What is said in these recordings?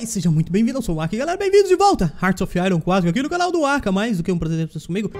Oi, sejam muito bem-vindos, eu sou o e galera, bem-vindos de volta Hearts of Iron 4 aqui no canal do Arca, mais do que um prazer ter vocês comigo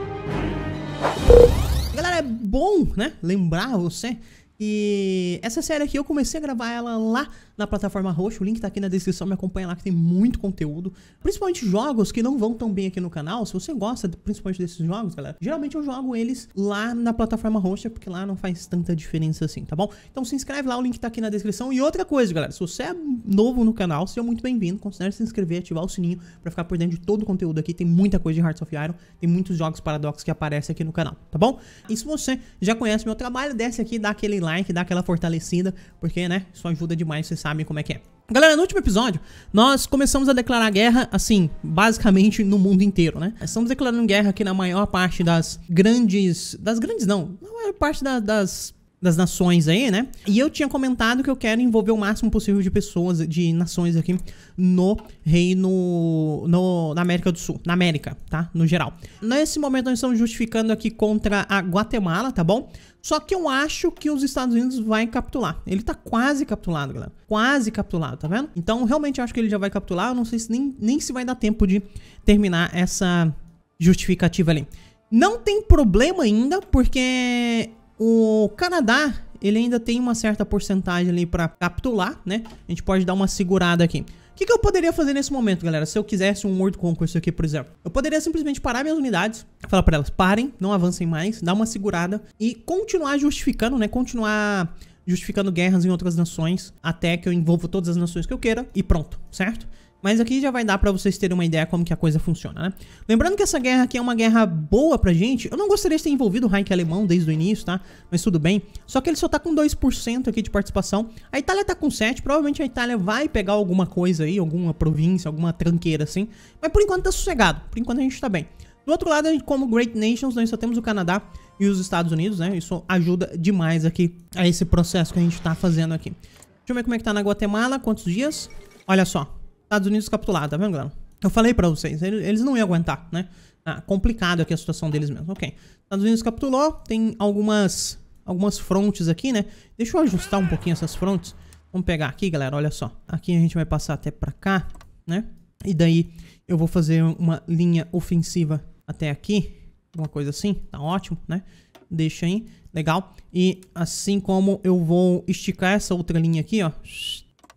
Galera, é bom, né, lembrar você que essa série aqui eu comecei a gravar ela lá na plataforma roxa. O link tá aqui na descrição, me acompanha lá que tem muito conteúdo. Principalmente jogos que não vão tão bem aqui no canal. Se você gosta principalmente desses jogos, galera, geralmente eu jogo eles lá na plataforma roxa, porque lá não faz tanta diferença assim, tá bom? Então se inscreve lá, o link tá aqui na descrição. E outra coisa, galera, se você é novo no canal, seja muito bem-vindo. Considere se inscrever, ativar o sininho pra ficar por dentro de todo o conteúdo aqui. Tem muita coisa de Hearts of Iron, tem muitos jogos paradoxos que aparecem aqui no canal, tá bom? E se você já conhece meu trabalho, desce aqui, dá aquele like, dá aquela fortalecida, porque, né, isso ajuda demais, você sabe sabem como é que é. Galera, no último episódio, nós começamos a declarar guerra, assim, basicamente no mundo inteiro, né? Estamos declarando guerra aqui na maior parte das grandes... Das grandes não, na maior parte da, das das nações aí, né? E eu tinha comentado que eu quero envolver o máximo possível de pessoas, de nações aqui no reino, no, na América do Sul, na América, tá? No geral. Nesse momento nós estamos justificando aqui contra a Guatemala, tá bom? Só que eu acho que os Estados Unidos vai capitular. Ele tá quase capitulado, galera. Quase capitulado, tá vendo? Então, realmente eu acho que ele já vai capitular. Eu não sei se nem, nem se vai dar tempo de terminar essa justificativa ali. Não tem problema ainda, porque o Canadá, ele ainda tem uma certa porcentagem ali para capitular, né? A gente pode dar uma segurada aqui. O que, que eu poderia fazer nesse momento, galera? Se eu quisesse um World Conquest aqui, por exemplo. Eu poderia simplesmente parar minhas unidades, falar para elas, parem, não avancem mais, dar uma segurada e continuar justificando, né? Continuar justificando guerras em outras nações até que eu envolva todas as nações que eu queira e pronto, certo? Mas aqui já vai dar pra vocês terem uma ideia como que a coisa funciona, né? Lembrando que essa guerra aqui é uma guerra boa pra gente. Eu não gostaria de ter envolvido o Reich alemão desde o início, tá? Mas tudo bem. Só que ele só tá com 2% aqui de participação. A Itália tá com 7. Provavelmente a Itália vai pegar alguma coisa aí, alguma província, alguma tranqueira assim. Mas por enquanto tá sossegado. Por enquanto a gente tá bem. Do outro lado, como Great Nations, nós só temos o Canadá e os Estados Unidos, né? Isso ajuda demais aqui a esse processo que a gente tá fazendo aqui. Deixa eu ver como é que tá na Guatemala, quantos dias. Olha só, Estados Unidos capitulado, tá vendo, galera? Eu falei pra vocês, eles não iam aguentar, né? Ah, complicado aqui a situação deles mesmo. Ok. Estados Unidos capitulou, tem algumas, algumas frontes aqui, né? Deixa eu ajustar um pouquinho essas frontes. Vamos pegar aqui, galera, olha só. Aqui a gente vai passar até pra cá, né? E daí eu vou fazer uma linha ofensiva até aqui. Uma coisa assim, tá ótimo, né? Deixa aí, legal. E assim como eu vou esticar essa outra linha aqui, ó.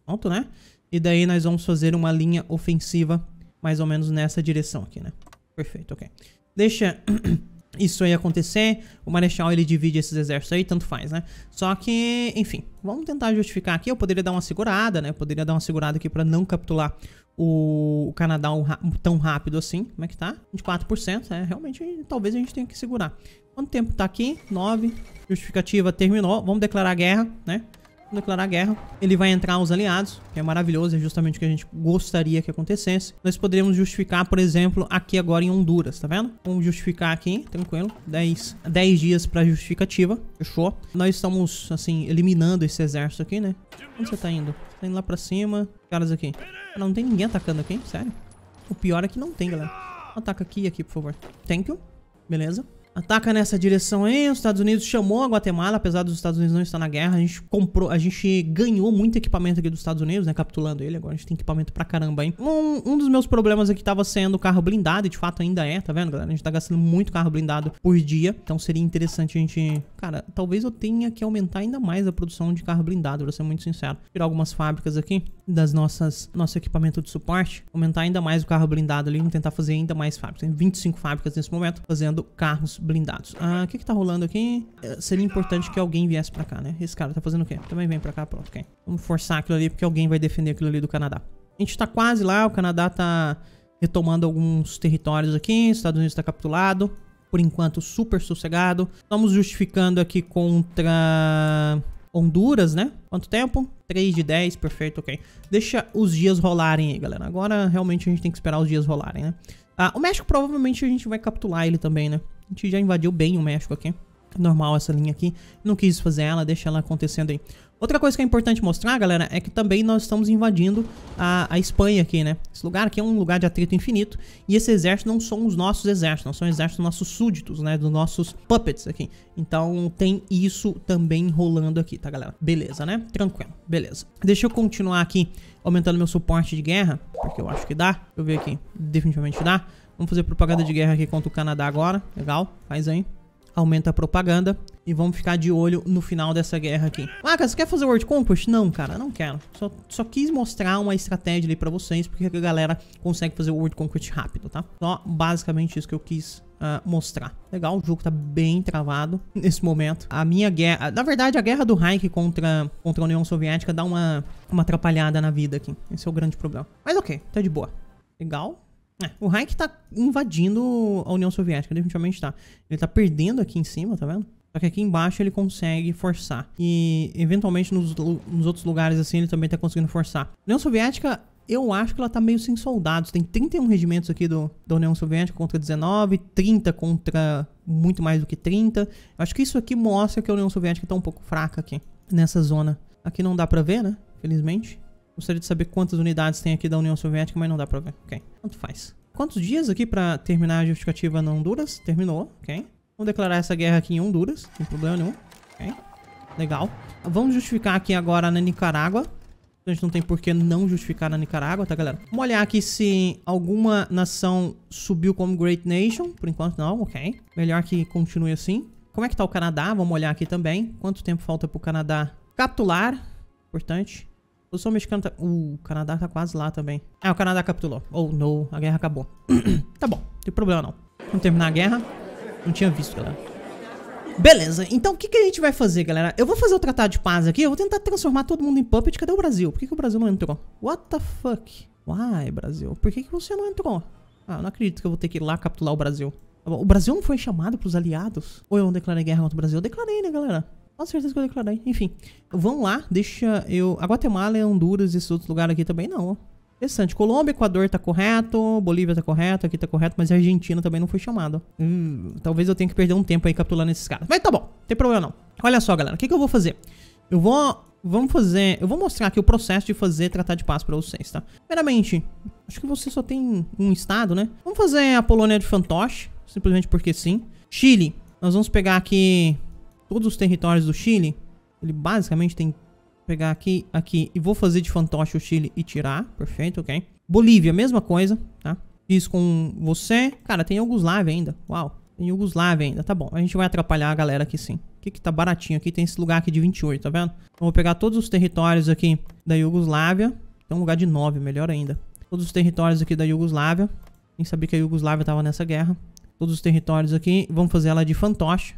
Pronto, né? E daí nós vamos fazer uma linha ofensiva mais ou menos nessa direção aqui, né? Perfeito, ok. Deixa isso aí acontecer. O Marechal, ele divide esses exércitos aí, tanto faz, né? Só que, enfim, vamos tentar justificar aqui. Eu poderia dar uma segurada, né? Eu poderia dar uma segurada aqui pra não capturar o, Canadá tão rápido assim. Como é que tá? 24%, é, né? realmente, talvez a gente tenha que segurar. Quanto tempo tá aqui? 9. Justificativa terminou. Vamos declarar guerra, né? declarar guerra. Ele vai entrar aos aliados, que é maravilhoso, é justamente o que a gente gostaria que acontecesse. Nós poderíamos justificar, por exemplo, aqui agora em Honduras, tá vendo? Vamos justificar aqui, tranquilo, 10, 10 dias pra justificativa, fechou? Nós estamos, assim, eliminando esse exército aqui, né? Onde você tá indo? Você tá indo lá pra cima, caras aqui. Não, não tem ninguém atacando aqui, sério? O pior é que não tem, galera. Ataca aqui e aqui, por favor. Thank you. Beleza ataca nessa direção aí. Os Estados Unidos chamou a Guatemala, apesar dos Estados Unidos não estar na guerra. A gente comprou, a gente ganhou muito equipamento aqui dos Estados Unidos, né? Capitulando ele. Agora a gente tem equipamento pra caramba, hein? Um, um dos meus problemas aqui tava sendo o carro blindado, e de fato ainda é, tá vendo, galera? A gente tá gastando muito carro blindado por dia. Então seria interessante a gente. Cara, talvez eu tenha que aumentar ainda mais a produção de carro blindado, pra ser muito sincero. Tirar algumas fábricas aqui das nossas nosso equipamento de suporte, aumentar ainda mais o carro blindado ali, vamos tentar fazer ainda mais fábricas. Tem 25 fábricas nesse momento fazendo carros blindados. Ah, o que que tá rolando aqui? É, seria importante que alguém viesse pra cá, né? Esse cara tá fazendo o quê? Também vem pra cá, pronto, ok. Vamos forçar aquilo ali, porque alguém vai defender aquilo ali do Canadá. A gente tá quase lá, o Canadá tá retomando alguns territórios aqui, Estados Unidos tá capitulado. Por enquanto, super sossegado. Estamos justificando aqui contra Honduras, né? Quanto tempo? 3 de 10, perfeito, ok. Deixa os dias rolarem aí, galera. Agora, realmente, a gente tem que esperar os dias rolarem, né? Ah, o México, provavelmente, a gente vai capturar ele também, né? A gente já invadiu bem o México aqui. Normal essa linha aqui. Não quis fazer ela, deixa ela acontecendo aí. Outra coisa que é importante mostrar, galera, é que também nós estamos invadindo a, a Espanha aqui, né? Esse lugar aqui é um lugar de atrito infinito e esse exército não são os nossos exércitos, não são exércitos dos nossos súditos, né? Dos nossos puppets aqui. Então tem isso também rolando aqui, tá, galera? Beleza, né? Tranquilo, beleza. Deixa eu continuar aqui aumentando meu suporte de guerra, porque eu acho que dá. Deixa eu ver aqui, definitivamente dá. Vamos fazer propaganda de guerra aqui contra o Canadá agora, legal, faz aí aumenta a propaganda. E vamos ficar de olho no final dessa guerra aqui. Ah, você quer fazer World Conquest? Não, cara, não quero. Só, só quis mostrar uma estratégia ali pra vocês, porque a galera consegue fazer World Conquest rápido, tá? Só basicamente isso que eu quis Uh, mostrar. Legal, o jogo tá bem travado nesse momento. A minha guerra... Na verdade, a guerra do Reich contra, contra a União Soviética dá uma, uma atrapalhada na vida aqui. Esse é o grande problema. Mas ok, tá de boa. Legal. É, o Reich tá invadindo a União Soviética, definitivamente tá. Ele tá perdendo aqui em cima, tá vendo? Só que aqui embaixo ele consegue forçar. E eventualmente nos, nos outros lugares assim ele também tá conseguindo forçar. A União Soviética eu acho que ela tá meio sem soldados. Tem 31 regimentos aqui do, da União Soviética contra 19, 30 contra muito mais do que 30. Acho que isso aqui mostra que a União Soviética tá um pouco fraca aqui, nessa zona. Aqui não dá pra ver, né? Felizmente. Gostaria de saber quantas unidades tem aqui da União Soviética, mas não dá pra ver. Ok, tanto faz. Quantos dias aqui pra terminar a justificativa na Honduras? Terminou, ok. Vamos declarar essa guerra aqui em Honduras, sem problema nenhum. Ok, legal. Vamos justificar aqui agora na Nicarágua. A gente não tem por que não justificar na Nicarágua, tá, galera? Vamos olhar aqui se alguma nação subiu como Great Nation. Por enquanto não, ok. Melhor que continue assim. Como é que tá o Canadá? Vamos olhar aqui também. Quanto tempo falta pro Canadá capitular? Importante. Posição mexicana tá... Uh, o Canadá tá quase lá também. Ah, o Canadá capitulou. Oh, não. A guerra acabou. tá bom. Não tem problema, não. Vamos terminar a guerra. Não tinha visto, galera. Beleza. Então, o que, que a gente vai fazer, galera? Eu vou fazer o tratado de paz aqui. Eu vou tentar transformar todo mundo em puppet. Cadê o Brasil? Por que, que o Brasil não entrou? What the fuck? Why, Brasil? Por que, que você não entrou? Ah, eu não acredito que eu vou ter que ir lá capturar o Brasil. O Brasil não foi chamado pros aliados? Ou eu não declarei guerra contra o Brasil? Eu declarei, né, galera? Com certeza que eu declarei. Enfim, vão lá, deixa eu... A Guatemala, é Honduras, esses outros lugares aqui também não, Interessante. Colômbia, Equador tá correto, Bolívia tá correto, aqui tá correto, mas a Argentina também não foi chamada. Hum, talvez eu tenha que perder um tempo aí capturando esses caras. Mas tá bom, não tem problema não. Olha só, galera, o que, que eu vou fazer? Eu vou... Vamos fazer... Eu vou mostrar aqui o processo de fazer tratar de paz pra vocês, tá? Primeiramente, acho que você só tem um estado, né? Vamos fazer a Polônia de fantoche, simplesmente porque sim. Chile, nós vamos pegar aqui todos os territórios do Chile. Ele basicamente tem que pegar aqui, aqui e vou fazer de fantoche o Chile e tirar. Perfeito, ok. Bolívia, mesma coisa, tá? Isso com você. Cara, tem Yugoslávia ainda. Uau. Tem Yugoslávia ainda. Tá bom. A gente vai atrapalhar a galera aqui sim. O que que tá baratinho aqui? Tem esse lugar aqui de 28, tá vendo? Então, vou pegar todos os territórios aqui da Yugoslávia. Tem um lugar de 9, melhor ainda. Todos os territórios aqui da Yugoslávia. Nem sabia que a Yugoslávia tava nessa guerra. Todos os territórios aqui. Vamos fazer ela de fantoche.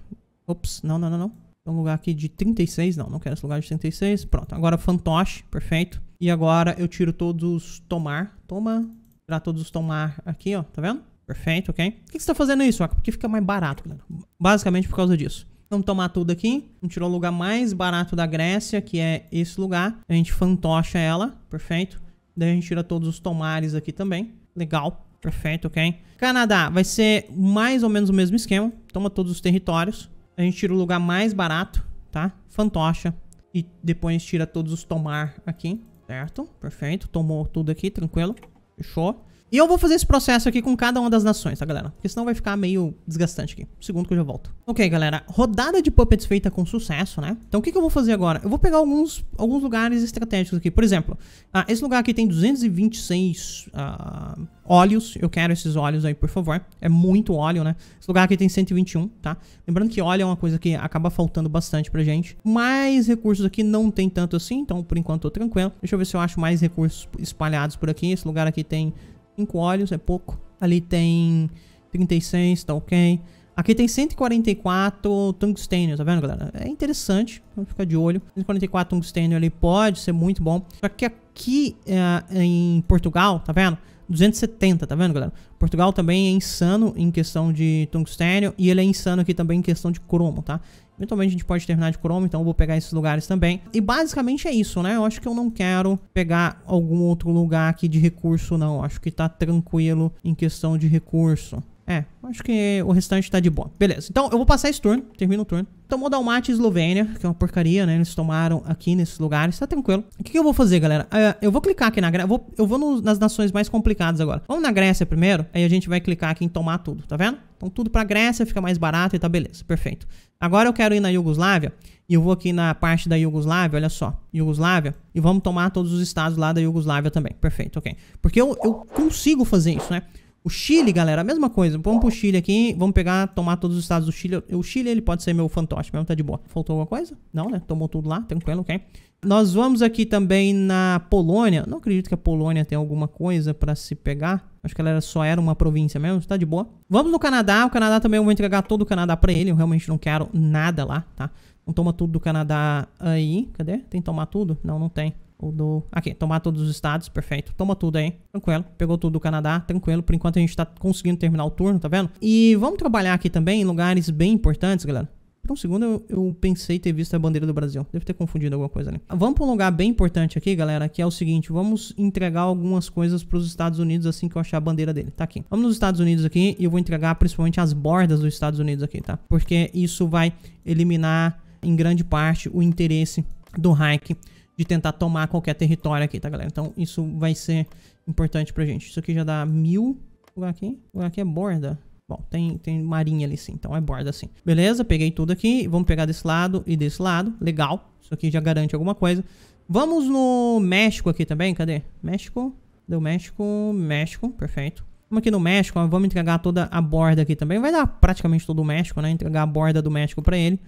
Ops, não, não, não, não. Tem um lugar aqui de 36, não, não quero esse lugar de 36. Pronto, agora fantoche, perfeito. E agora eu tiro todos os tomar. Toma, tirar todos os tomar aqui, ó, tá vendo? Perfeito, ok? Por que, que você tá fazendo isso? Porque fica mais barato, galera. Basicamente por causa disso. Vamos tomar tudo aqui. Vamos tirar o lugar mais barato da Grécia, que é esse lugar. A gente fantocha ela, perfeito. Daí a gente tira todos os tomares aqui também. Legal, perfeito, ok? Canadá vai ser mais ou menos o mesmo esquema. Toma todos os territórios. A gente tira o lugar mais barato, tá? Fantocha. E depois tira todos os tomar aqui, certo? Perfeito. Tomou tudo aqui, tranquilo. Fechou. E eu vou fazer esse processo aqui com cada uma das nações, tá, galera? Porque senão vai ficar meio desgastante aqui. segundo que eu já volto. Ok, galera. Rodada de puppets feita com sucesso, né? Então, o que, que eu vou fazer agora? Eu vou pegar alguns, alguns lugares estratégicos aqui. Por exemplo, ah, esse lugar aqui tem 226 ah, óleos. Eu quero esses óleos aí, por favor. É muito óleo, né? Esse lugar aqui tem 121, tá? Lembrando que óleo é uma coisa que acaba faltando bastante pra gente. Mais recursos aqui não tem tanto assim, então por enquanto tô tranquilo. Deixa eu ver se eu acho mais recursos espalhados por aqui. Esse lugar aqui tem 5 óleos é pouco. Ali tem 36, tá ok. Aqui tem 144 tungstênio, tá vendo, galera? É interessante, vamos ficar de olho. 144 tungstênio ali pode ser muito bom. Só que aqui é, em Portugal, tá vendo? 270, tá vendo, galera? Portugal também é insano em questão de tungstênio e ele é insano aqui também em questão de cromo, tá? Eventualmente a gente pode terminar de Chrome, então eu vou pegar esses lugares também. E basicamente é isso, né? Eu acho que eu não quero pegar algum outro lugar aqui de recurso, não. Eu acho que tá tranquilo em questão de recurso. É, acho que o restante tá de boa. Beleza, então eu vou passar esse turno, termino o turno. Tomou então, Dalmat e Eslovênia, que é uma porcaria, né? Eles tomaram aqui nesses lugares, tá tranquilo. O que, que eu vou fazer, galera? Uh, eu vou clicar aqui na Grécia, vou... eu vou no... nas nações mais complicadas agora. Vamos na Grécia primeiro, aí a gente vai clicar aqui em tomar tudo, tá vendo? Então tudo pra Grécia, fica mais barato e tá beleza, perfeito. Agora eu quero ir na Iugoslávia e eu vou aqui na parte da Iugoslávia, olha só, Iugoslávia, e vamos tomar todos os estados lá da Iugoslávia também. Perfeito, ok. Porque eu, eu consigo fazer isso, né? O Chile, galera, a mesma coisa. Vamos pro Chile aqui, vamos pegar, tomar todos os estados do Chile. O Chile, ele pode ser meu fantoche mesmo, tá de boa. Faltou alguma coisa? Não, né? Tomou tudo lá, tranquilo, ok. Nós vamos aqui também na Polônia. Não acredito que a Polônia tem alguma coisa para se pegar. Acho que ela era, só era uma província mesmo, tá de boa. Vamos no Canadá. O Canadá também eu vou entregar todo o Canadá para ele. Eu realmente não quero nada lá, tá? Não toma tudo do Canadá aí. Cadê? Tem que tomar tudo? Não, não tem. O do... Aqui, tomar todos os estados, perfeito. Toma tudo aí, tranquilo. Pegou tudo do Canadá, tranquilo. Por enquanto a gente tá conseguindo terminar o turno, tá vendo? E vamos trabalhar aqui também em lugares bem importantes, galera. Por um segundo eu, eu, pensei ter visto a bandeira do Brasil. Deve ter confundido alguma coisa ali. Vamos para um lugar bem importante aqui, galera, que é o seguinte. Vamos entregar algumas coisas para os Estados Unidos assim que eu achar a bandeira dele. Tá aqui. Vamos nos Estados Unidos aqui e eu vou entregar principalmente as bordas dos Estados Unidos aqui, tá? Porque isso vai eliminar em grande parte o interesse do Haik de tentar tomar qualquer território aqui, tá, galera? Então isso vai ser importante a gente. Isso aqui já dá mil... O lugar aqui? O lugar aqui é borda. Bom, tem, tem marinha ali sim, então é borda assim. Beleza, peguei tudo aqui. Vamos pegar desse lado e desse lado. Legal. Isso aqui já garante alguma coisa. Vamos no México aqui também, cadê? México, deu México, México, perfeito. Vamos aqui no México, vamos entregar toda a borda aqui também. Vai dar praticamente todo o México, né? Entregar a borda do México pra ele.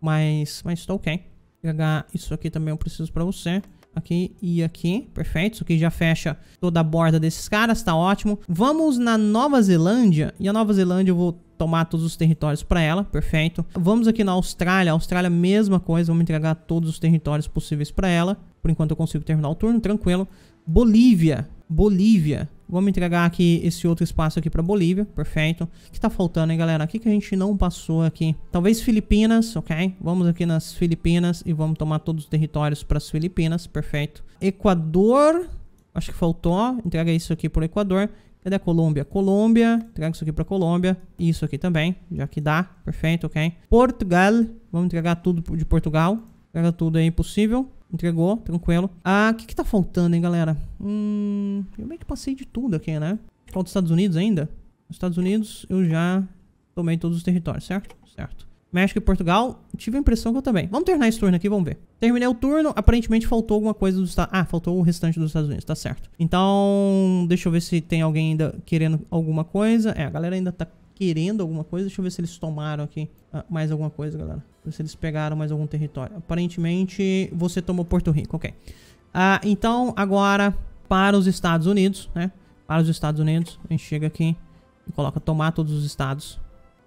Mas, mas tá ok. Entregar isso aqui também eu preciso pra você aqui e aqui. Perfeito, isso aqui já fecha toda a borda desses caras, tá ótimo. Vamos na Nova Zelândia, e a Nova Zelândia eu vou tomar todos os territórios para ela, perfeito. Vamos aqui na Austrália, a Austrália mesma coisa, vamos entregar todos os territórios possíveis para ela. Por enquanto eu consigo terminar o turno, tranquilo. Bolívia, Bolívia, Vamos entregar aqui esse outro espaço aqui para Bolívia, perfeito. O que tá faltando, hein, galera? O que, que a gente não passou aqui? Talvez Filipinas, ok? Vamos aqui nas Filipinas e vamos tomar todos os territórios para as Filipinas, perfeito. Equador, acho que faltou. Entrega isso aqui para o Equador. Cadê a Colômbia? Colômbia, entrega isso aqui para Colômbia. E isso aqui também, já que dá, perfeito, ok? Portugal, vamos entregar tudo de Portugal. Entrega tudo aí possível. Entregou, tranquilo. Ah, o que que tá faltando, hein, galera? Hum... Eu meio que passei de tudo aqui, né? Falta os Estados Unidos ainda? Os Estados Unidos eu já tomei todos os territórios, certo? Certo. México e Portugal, tive a impressão que eu também. Vamos terminar esse turno aqui, vamos ver. Terminei o turno, aparentemente faltou alguma coisa dos Estados... Ah, faltou o restante dos Estados Unidos, tá certo. Então, deixa eu ver se tem alguém ainda querendo alguma coisa. É, a galera ainda tá querendo alguma coisa. Deixa eu ver se eles tomaram aqui ah, mais alguma coisa, galera. Ver se eles pegaram mais algum território. Aparentemente, você tomou Porto Rico, ok. Ah, então, agora, para os Estados Unidos, né? Para os Estados Unidos, a gente chega aqui e coloca tomar todos os estados.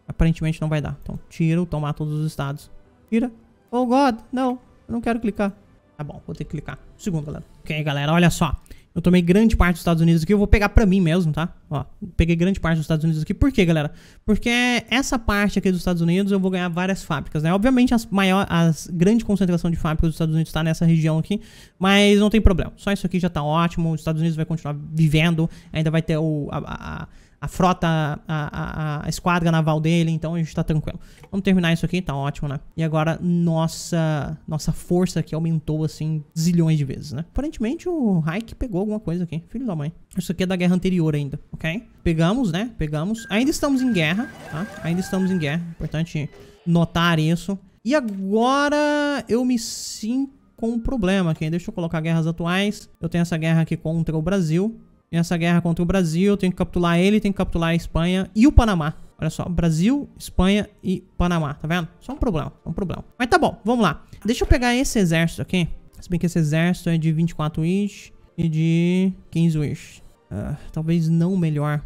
Aparentemente não vai dar. Então, tira o tomar todos os estados. Tira. Oh, God, não. Eu não quero clicar. Tá bom, vou ter que clicar. Um segundo, galera. Ok, galera, olha só. Eu tomei grande parte dos Estados Unidos aqui. Eu vou pegar pra mim mesmo, tá? Ó, peguei grande parte dos Estados Unidos aqui. Por quê, galera? Porque essa parte aqui dos Estados Unidos eu vou ganhar várias fábricas, né? Obviamente, as maior, as grande concentração de fábricas dos Estados Unidos está nessa região aqui, mas não tem problema. Só isso aqui já tá ótimo. Os Estados Unidos vai continuar vivendo. Ainda vai ter o, a, a a frota, a, a, a esquadra naval dele, então a gente tá tranquilo. Vamos terminar isso aqui, tá ótimo, né? E agora nossa, nossa força aqui aumentou, assim, zilhões de vezes, né? Aparentemente o Reich pegou alguma coisa aqui, filho da mãe. Isso aqui é da guerra anterior ainda, ok? Pegamos, né? Pegamos. Ainda estamos em guerra, tá? Ainda estamos em guerra, importante notar isso. E agora eu me sinto com um problema aqui. Deixa eu colocar guerras atuais. Eu tenho essa guerra aqui contra o Brasil essa guerra contra o Brasil, tem que capturar ele, tem que capturar a Espanha e o Panamá. Olha só, Brasil, Espanha e Panamá, tá vendo? Só um problema, só um problema. Mas tá bom, vamos lá. Deixa eu pegar esse exército aqui. Se bem que esse exército é de 24 wish e de 15 wish. Uh, talvez não melhor.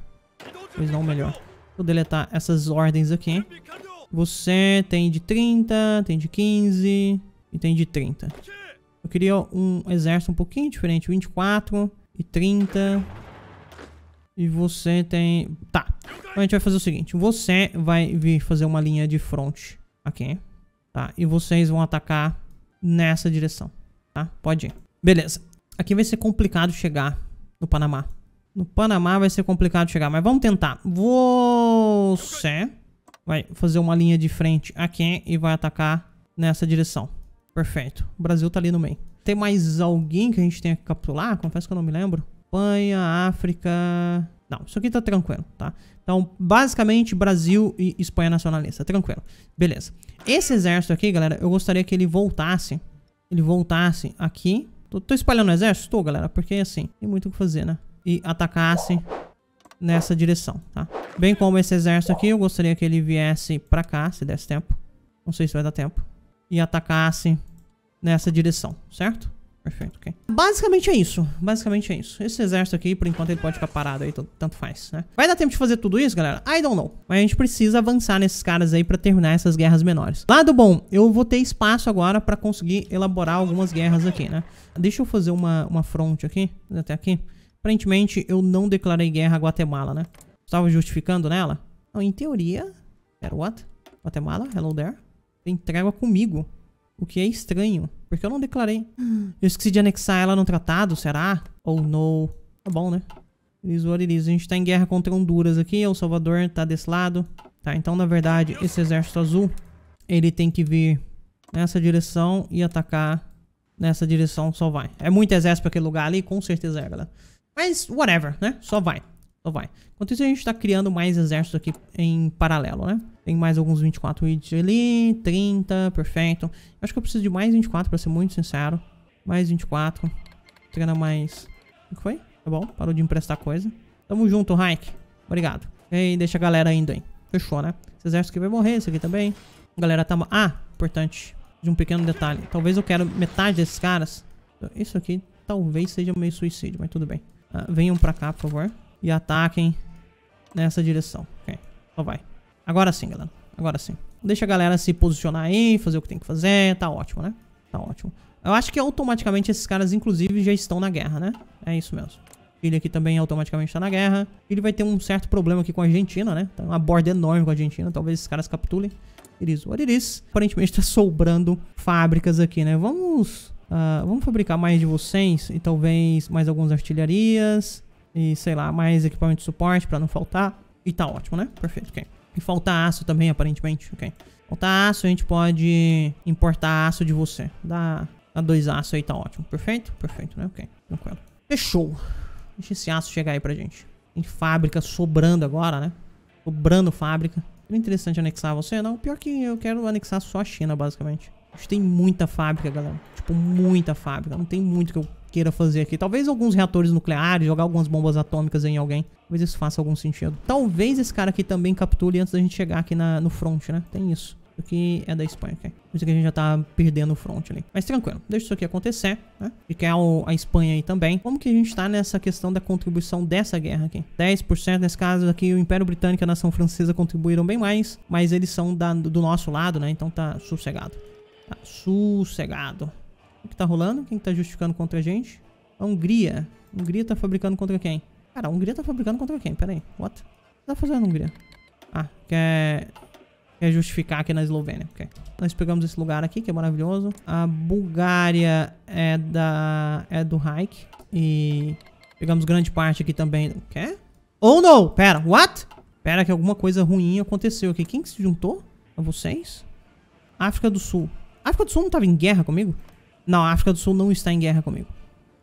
Talvez não melhor. Vou deletar essas ordens aqui. Você tem de 30, tem de 15 e tem de 30. Eu queria um exército um pouquinho diferente, 24 e 30. E você tem... Tá. Então a gente vai fazer o seguinte. Você vai vir fazer uma linha de front aqui. Tá? E vocês vão atacar nessa direção. Tá? Pode ir. Beleza. Aqui vai ser complicado chegar no Panamá. No Panamá vai ser complicado chegar, mas vamos tentar. Você vai fazer uma linha de frente aqui e vai atacar nessa direção. Perfeito. O Brasil tá ali no meio. Tem mais alguém que a gente tenha que capturar? Confesso que eu não me lembro. Espanha, África... Não, isso aqui tá tranquilo, tá? Então, basicamente, Brasil e Espanha nacionalista. Tranquilo. Beleza. Esse exército aqui, galera, eu gostaria que ele voltasse. Ele voltasse aqui. Tô, tô espalhando o exército? Tô, galera. Porque, assim, tem muito o que fazer, né? E atacasse nessa direção, tá? Bem como esse exército aqui, eu gostaria que ele viesse pra cá, se desse tempo. Não sei se vai dar tempo. E atacasse nessa direção, certo? Perfeito, ok. Basicamente é isso. Basicamente é isso. Esse exército aqui, por enquanto, ele pode ficar parado aí, tanto faz, né? Vai dar tempo de fazer tudo isso, galera? I don't know. Mas a gente precisa avançar nesses caras aí pra terminar essas guerras menores. Lado bom, eu vou ter espaço agora pra conseguir elaborar algumas guerras aqui, né? Deixa eu fazer uma, uma fronte aqui, até aqui. Aparentemente, eu não declarei guerra a Guatemala, né? Estava justificando nela? Não, em teoria... o what? Guatemala, hello there. Entrega comigo. O que é estranho, porque eu não declarei. Hum. Eu esqueci de anexar ela no tratado, será? Ou oh, não? Tá bom, né? Eles A gente tá em guerra contra Honduras aqui, El Salvador tá desse lado. Tá, então na verdade esse exército azul, ele tem que vir nessa direção e atacar nessa direção, só vai. É muito exército pra aquele lugar ali, com certeza é, galera. Mas whatever, né? Só vai, só vai. Enquanto isso a gente tá criando mais exércitos aqui em paralelo, né? Tem mais alguns 24 itens ali, 30, perfeito. Acho que eu preciso de mais 24, pra ser muito sincero. Mais 24. Treina mais... O que foi? Tá bom, parou de emprestar coisa. Tamo junto, Hike. Obrigado. E deixa a galera indo aí. Fechou, né? Esse exército aqui vai morrer, esse aqui também. A galera tá... Ah, importante. De um pequeno detalhe. Talvez eu quero metade desses caras. Isso aqui talvez seja meio suicídio, mas tudo bem. Ah, venham pra cá, por favor. E ataquem nessa direção. Ok, só vai. Agora sim, galera. Agora sim. Deixa a galera se posicionar aí, fazer o que tem que fazer. Tá ótimo, né? Tá ótimo. Eu acho que automaticamente esses caras, inclusive, já estão na guerra, né? É isso mesmo. Ele aqui também automaticamente está na guerra. Ele vai ter um certo problema aqui com a Argentina, né? Tá uma borda enorme com a Argentina. Talvez esses caras capitulem. Iris, what it is. Aparentemente está sobrando fábricas aqui, né? Vamos... Uh, vamos fabricar mais de vocês e talvez mais algumas artilharias e, sei lá, mais equipamento de suporte para não faltar. E tá ótimo, né? Perfeito, ok. E falta aço também, aparentemente. Ok. Falta aço, a gente pode importar aço de você. Dá, dá dois aços aí, tá ótimo. Perfeito? Perfeito, né? Ok, tranquilo. Fechou. Deixa esse aço chegar aí pra gente. Tem fábrica sobrando agora, né? Sobrando fábrica. Seria interessante anexar você? Não, pior que eu quero anexar só a China, basicamente. A gente tem muita fábrica, galera. Tipo, muita fábrica. Não tem muito que eu queira fazer aqui. Talvez alguns reatores nucleares, jogar algumas bombas atômicas em alguém. Talvez isso faça algum sentido. Talvez esse cara aqui também capture antes da gente chegar aqui na, no front, né? Tem isso. Isso aqui é da Espanha, ok? Isso aqui a gente já tá perdendo o front ali. Mas tranquilo, deixa isso aqui acontecer, né? E quer a Espanha aí também. Como que a gente tá nessa questão da contribuição dessa guerra aqui? 10%, nesse caso aqui, o Império Britânico e a nação francesa contribuíram bem mais, mas eles são da, do nosso lado, né? Então tá sossegado. Tá sossegado. O que tá rolando? Quem tá justificando contra a gente? A Hungria. A Hungria tá fabricando contra quem? Cara, a Hungria tá fabricando contra quem? Pera aí. What? O que tá fazendo a Hungria? Ah, quer... Quer justificar aqui na Eslovênia. Ok. Nós pegamos esse lugar aqui, que é maravilhoso. A Bulgária é da... É do Reich. E... Pegamos grande parte aqui também. Quer? Oh, não! Pera. What? Pera que alguma coisa ruim aconteceu aqui. Quem que se juntou? A vocês? África do Sul. África do Sul não tava em guerra comigo? Não, a África do Sul não está em guerra comigo.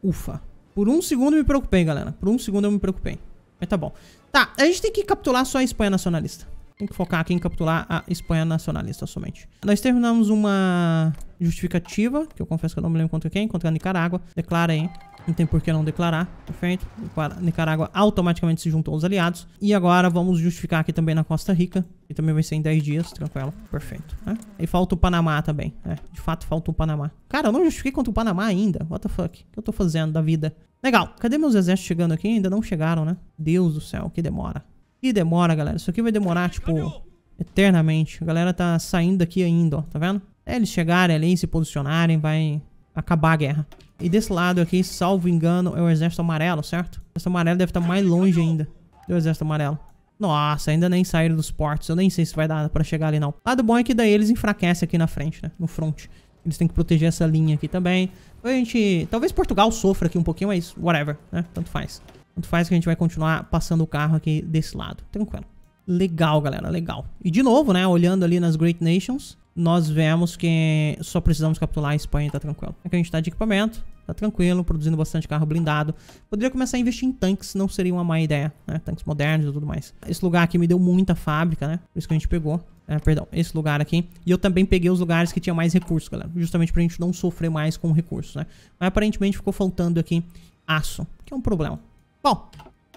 Ufa. Por um segundo eu me preocupei, galera. Por um segundo eu me preocupei. Mas tá bom. Tá, a gente tem que capturar só a Espanha nacionalista. Tem que focar aqui em capturar a Espanha nacionalista somente. Nós terminamos uma justificativa, que eu confesso que eu não me lembro contra quem, contra a Nicarágua. Declara aí. Não tem por que não declarar, perfeito? Tá Nicarágua automaticamente se juntou aos aliados. E agora vamos justificar aqui também na Costa Rica. E também vai ser em 10 dias, tranquilo. Perfeito, né? E falta o Panamá também, né? De fato, falta o Panamá. Cara, eu não justifiquei contra o Panamá ainda. What the fuck? O que eu tô fazendo da vida? Legal. Cadê meus exércitos chegando aqui? Ainda não chegaram, né? Deus do céu, que demora. E demora, galera. Isso aqui vai demorar, tipo, eternamente. A galera tá saindo daqui ainda, ó. Tá vendo? Até eles chegarem ali, se posicionarem, vai acabar a guerra. E desse lado aqui, salvo engano, é o exército amarelo, certo? O exército amarelo deve estar tá mais longe ainda do exército amarelo. Nossa, ainda nem saíram dos portos. Eu nem sei se vai dar pra chegar ali, não. O ah, Lado bom é que daí eles enfraquecem aqui na frente, né? No front. Eles têm que proteger essa linha aqui também. Então a gente... Talvez Portugal sofra aqui um pouquinho, mas whatever, né? Tanto faz. Tanto faz que a gente vai continuar passando o carro aqui desse lado. Tranquilo. Legal, galera, legal. E de novo, né, olhando ali nas Great Nations, nós vemos que só precisamos capturar a Espanha, e tá tranquilo. Aqui é a gente tá de equipamento, tá tranquilo, produzindo bastante carro blindado. Poderia começar a investir em tanques, não seria uma má ideia, né? Tanques modernos e tudo mais. Esse lugar aqui me deu muita fábrica, né? Por isso que a gente pegou. É, perdão, esse lugar aqui. E eu também peguei os lugares que tinha mais recursos, galera. Justamente pra gente não sofrer mais com recursos, né? Mas aparentemente ficou faltando aqui aço, que é um problema. Bom,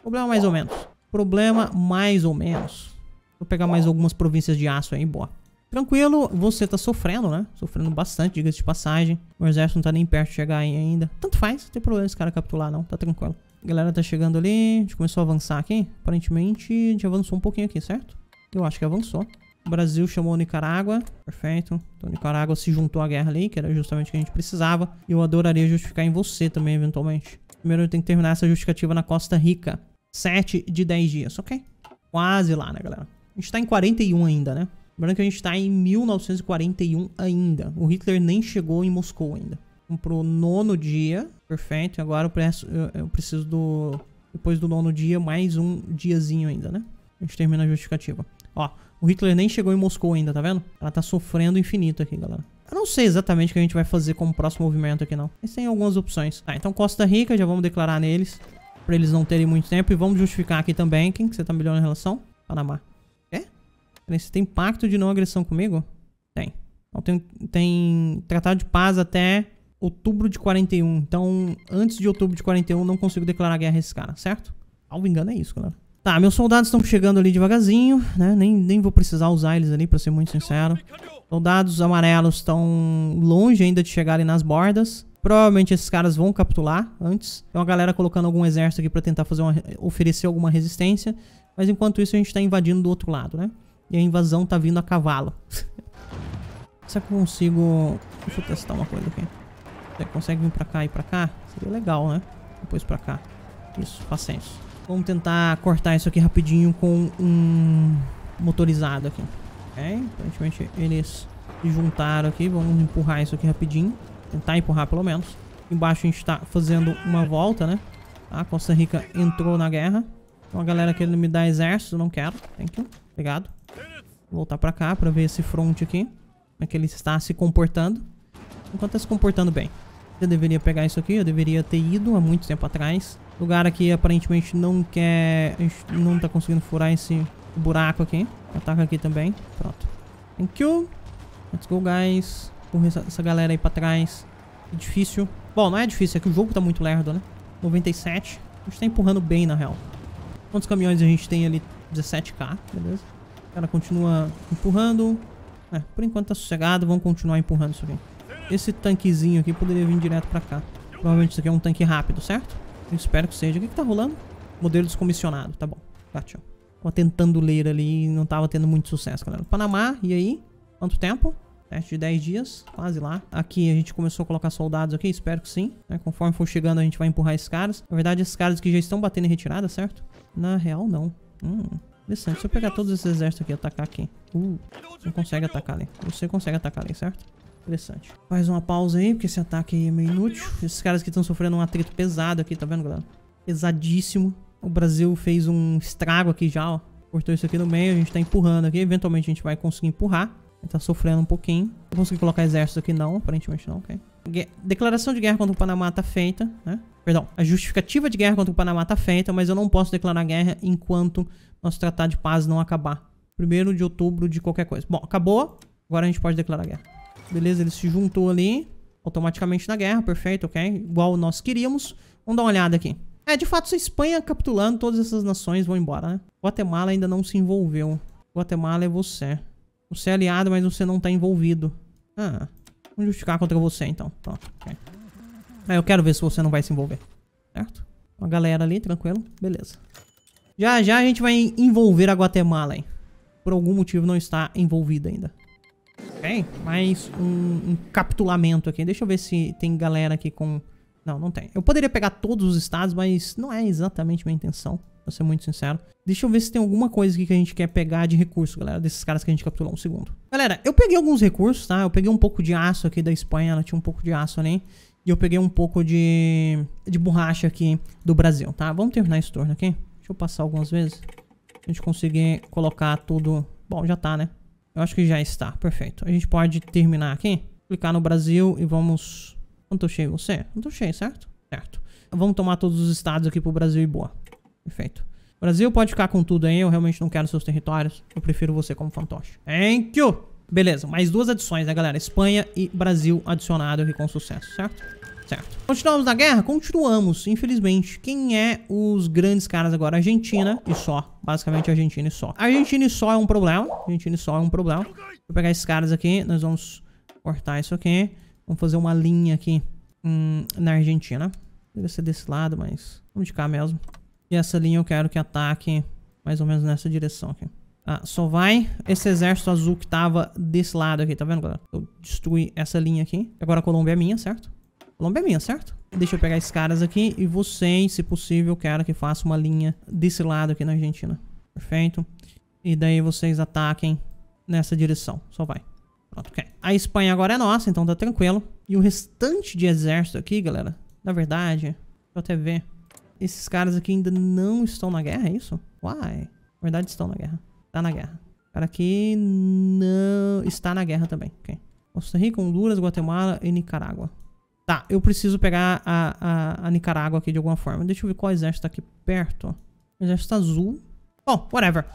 problema mais ou menos. Problema mais ou menos. Vou pegar mais algumas províncias de aço aí, boa. Tranquilo, você tá sofrendo, né? Sofrendo bastante, diga-se de passagem. O exército não tá nem perto de chegar aí ainda. Tanto faz, não tem problema esse cara capturar não, tá tranquilo. A galera tá chegando ali, a gente começou a avançar aqui. Aparentemente, a gente avançou um pouquinho aqui, certo? Eu acho que avançou. O Brasil chamou Nicarágua, perfeito. Então Nicarágua se juntou à guerra ali, que era justamente o que a gente precisava. E eu adoraria justificar em você também, eventualmente. Primeiro eu tenho que terminar essa justificativa na Costa Rica. 7 de 10 dias, ok? Quase lá, né, galera? A gente tá em 41 ainda, né? Lembrando que a gente tá em 1941 ainda. O Hitler nem chegou em Moscou ainda. Vamos pro nono dia. Perfeito. Agora eu preciso, eu preciso do... Depois do nono dia, mais um diazinho ainda, né? A gente termina a justificativa. Ó, o Hitler nem chegou em Moscou ainda, tá vendo? Ela tá sofrendo infinito aqui, galera. Eu não sei exatamente o que a gente vai fazer como próximo movimento aqui, não. Mas tem algumas opções. Tá, então Costa Rica, já vamos declarar neles. Pra eles não terem muito tempo. E vamos justificar aqui também. Quem que você tá melhor em relação? Panamá. É? Você tem pacto de não agressão comigo? Tem. Então tem, tem tratado de paz até outubro de 41. Então, antes de outubro de 41, não consigo declarar guerra a esse cara, certo? Alvo engano é isso, galera. Tá, meus soldados estão chegando ali devagarzinho, né? Nem, nem vou precisar usar eles ali, pra ser muito sincero. Soldados então, amarelos estão longe ainda de chegarem nas bordas. Provavelmente esses caras vão capitular antes. Então a galera colocando algum exército aqui para tentar fazer uma, oferecer alguma resistência. Mas enquanto isso a gente está invadindo do outro lado, né? E a invasão tá vindo a cavalo. Será que eu consigo... Deixa eu testar uma coisa aqui. Será que consegue vir pra cá e pra cá? Seria legal, né? Depois pra cá. Isso, paciência. Vamos tentar cortar isso aqui rapidinho com um motorizado aqui. É, aparentemente eles se juntaram aqui. Vamos empurrar isso aqui rapidinho. Tentar empurrar pelo menos. Embaixo a gente tá fazendo uma volta, né? A Costa Rica entrou na guerra. uma então, a galera querendo me dar exército, não quero. Thank you. Obrigado. Vou voltar pra cá pra ver esse front aqui. Como é que ele está se comportando. Enquanto está se comportando bem. Eu deveria pegar isso aqui, eu deveria ter ido há muito tempo atrás. Lugar aqui aparentemente não quer... A gente não tá conseguindo furar esse o buraco aqui. Ataca aqui também. Pronto. Thank you. Let's go, guys. Empurra essa, essa galera aí pra trás. É difícil. Bom, não é difícil, é que o jogo tá muito lerdo, né? 97. A gente tá empurrando bem, na real. Quantos caminhões a gente tem ali? 17k, beleza? O cara continua empurrando. É, por enquanto tá sossegado. Vamos continuar empurrando isso aqui. Esse tanquezinho aqui poderia vir direto pra cá. Provavelmente isso aqui é um tanque rápido, certo? Eu espero que seja. O que que tá rolando? Modelo descomissionado. Tá bom. Tá, tchau tentando ler ali e não tava tendo muito sucesso, galera. Panamá, e aí? Quanto tempo? Teste de 10 dias, quase lá. Aqui a gente começou a colocar soldados aqui, espero que sim. Né? Conforme for chegando, a gente vai empurrar esses caras. Na verdade, esses caras que já estão batendo em retirada, certo? Na real, não. Hum, interessante. Se eu pegar todos esses exércitos aqui e atacar aqui. Uh, não consegue atacar ali. Você consegue atacar ali, certo? Interessante. Faz uma pausa aí, porque esse ataque aí é meio inútil. Esses caras que estão sofrendo um atrito pesado aqui, tá vendo, galera? Pesadíssimo. O Brasil fez um estrago aqui já, ó. Cortou isso aqui no meio, a gente tá empurrando aqui. Eventualmente a gente vai conseguir empurrar. tá sofrendo um pouquinho. Não consegui colocar exército aqui não, aparentemente não, ok. Declaração de guerra contra o Panamá tá feita, né? Perdão, a justificativa de guerra contra o Panamá tá feita, mas eu não posso declarar guerra enquanto nosso tratado de paz não acabar. Primeiro de outubro de qualquer coisa. Bom, acabou. Agora a gente pode declarar guerra. Beleza, ele se juntou ali automaticamente na guerra, perfeito, ok? Igual nós queríamos. Vamos dar uma olhada aqui. É, de fato, se a Espanha capitulando, todas essas nações vão embora, né? Guatemala ainda não se envolveu. Guatemala é você. Você é aliado, mas você não tá envolvido. Ah, vamos justificar contra você, então. Pronto, ok. Ah, eu quero ver se você não vai se envolver. Certo? Uma galera ali, tranquilo. Beleza. Já, já a gente vai envolver a Guatemala, hein? Por algum motivo não está envolvida ainda. Ok? Mais um, um capitulamento aqui. Deixa eu ver se tem galera aqui com não, não tem. Eu poderia pegar todos os estados, mas não é exatamente minha intenção, pra ser muito sincero. Deixa eu ver se tem alguma coisa aqui que a gente quer pegar de recurso, galera, desses caras que a gente capturou. Um segundo. Galera, eu peguei alguns recursos, tá? Eu peguei um pouco de aço aqui da Espanha, ela tinha um pouco de aço ali. E eu peguei um pouco de, de borracha aqui do Brasil, tá? Vamos terminar esse turno aqui. Deixa eu passar algumas vezes. A gente conseguir colocar tudo... Bom, já tá, né? Eu acho que já está. Perfeito. A gente pode terminar aqui. Clicar no Brasil e vamos Antochei você? cheio, certo? Certo. Vamos tomar todos os estados aqui pro Brasil e boa. Perfeito. Brasil pode ficar com tudo aí, eu realmente não quero seus territórios. Eu prefiro você como fantoche. Thank you! Beleza, mais duas adições, né, galera? Espanha e Brasil adicionado aqui com sucesso, certo? Certo. Continuamos na guerra? Continuamos, infelizmente. Quem é os grandes caras agora? Argentina e só. Basicamente, Argentina e só. Argentina e só é um problema. Argentina e só é um problema. Vou pegar esses caras aqui. Nós vamos cortar isso aqui. Vamos fazer uma linha aqui hum, na Argentina. Deve ser desse lado, mas vamos de cá mesmo. E essa linha eu quero que ataque mais ou menos nessa direção aqui. Ah, só vai esse exército azul que tava desse lado aqui, tá vendo, galera? Eu destruí essa linha aqui. Agora a Colômbia é minha, certo? A Colômbia é minha, certo? Deixa eu pegar esses caras aqui e vocês, se possível, eu quero que faça uma linha desse lado aqui na Argentina. Perfeito. E daí vocês ataquem nessa direção. Só vai. Pronto, okay. A Espanha agora é nossa, então tá tranquilo. E o restante de exército aqui, galera, na verdade, deixa eu até ver. Esses caras aqui ainda não estão na guerra, é isso? Uai. Na verdade, estão na guerra. Tá na guerra. O cara aqui não está na guerra também. Ok. Costa Rica, Honduras, Guatemala e Nicarágua. Tá, eu preciso pegar a, a, a, Nicarágua aqui de alguma forma. Deixa eu ver qual exército tá aqui perto. exército azul. Bom, whatever.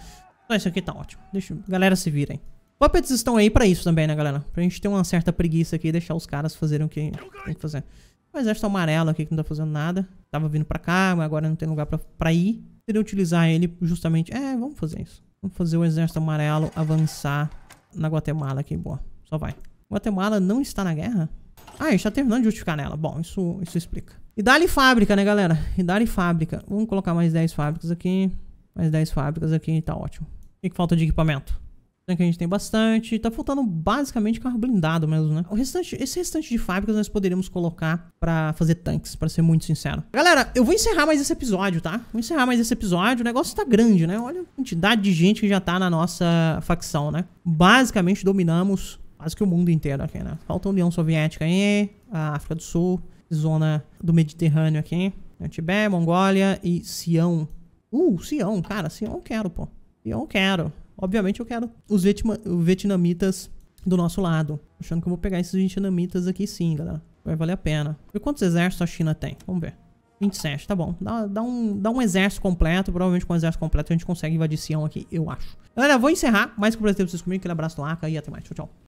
Só esse aqui tá ótimo. Deixa, galera se virem. Puppets estão aí pra isso também, né, galera? Pra gente ter uma certa preguiça aqui e deixar os caras fazerem o que tem que fazer. O exército amarelo aqui que não tá fazendo nada. Tava vindo pra cá, mas agora não tem lugar pra, pra ir. Seria utilizar ele justamente... É, vamos fazer isso. Vamos fazer o exército amarelo avançar na Guatemala aqui. Boa, só vai. Guatemala não está na guerra? Ah, está terminando de justificar nela. Bom, isso, isso explica. E dá-lhe fábrica, né, galera? E dá-lhe fábrica. Vamos colocar mais 10 fábricas aqui. Mais 10 fábricas aqui, tá ótimo. O que, que falta de equipamento? Né, que a gente tem bastante. Tá faltando basicamente carro blindado mesmo, né? O restante, esse restante de fábricas nós poderíamos colocar pra fazer tanques, pra ser muito sincero. Galera, eu vou encerrar mais esse episódio, tá? Vou encerrar mais esse episódio. O negócio tá grande, né? Olha a quantidade de gente que já tá na nossa facção, né? Basicamente dominamos quase que o mundo inteiro aqui, né? Falta a União Soviética aí, a África do Sul, zona do Mediterrâneo aqui, né? Tibete, Mongólia e Sião. Uh, Sião, cara, Sião eu quero, pô. Sião eu quero. Obviamente eu quero os vietnamitas do nosso lado. Achando que eu vou pegar esses vietnamitas aqui sim, galera. Vai valer a pena. E quantos exércitos a China tem? Vamos ver. 27, tá bom. Dá, dá, um, dá um exército completo. Provavelmente com um exército completo a gente consegue invadir Sião aqui, eu acho. Galera, vou encerrar. Mais um prazer ter vocês comigo. Aquele abraço do Aka e até mais. Tchau, tchau.